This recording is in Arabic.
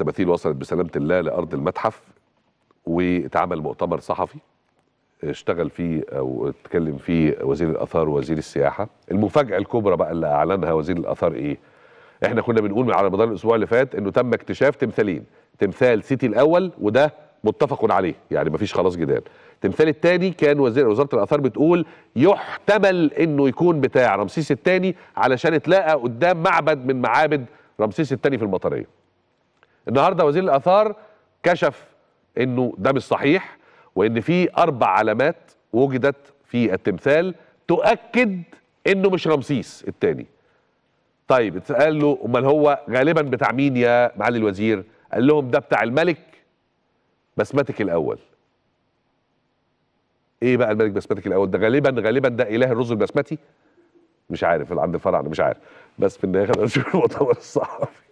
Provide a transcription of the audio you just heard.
التماثيل وصلت بسلامه الله لارض المتحف واتعمل مؤتمر صحفي اشتغل فيه او اتكلم فيه وزير الاثار ووزير السياحه المفاجاه الكبرى بقى اللي اعلنها وزير الاثار ايه احنا كنا بنقول على مدار الاسبوع اللي فات انه تم اكتشاف تمثالين تمثال سيتي الاول وده متفق عليه يعني مفيش خلاص جدال التمثال الثاني كان وزير وزاره الاثار بتقول يحتمل انه يكون بتاع رمسيس الثاني علشان اتلاقى قدام معبد من معابد رمسيس الثاني في المطريه النهارده وزير الاثار كشف انه ده مش صحيح وان في اربع علامات وجدت في التمثال تؤكد انه مش رمسيس الثاني طيب اتسال له امال هو غالبا بتاع مين يا معالي الوزير قال لهم ده بتاع الملك بسمتك الاول ايه بقى الملك بسمتك الاول ده غالبا غالبا ده اله الرز البسمتي مش عارف عند الفراعنه مش عارف بس في النهايه خلينا نشوف المؤتمر الصحفي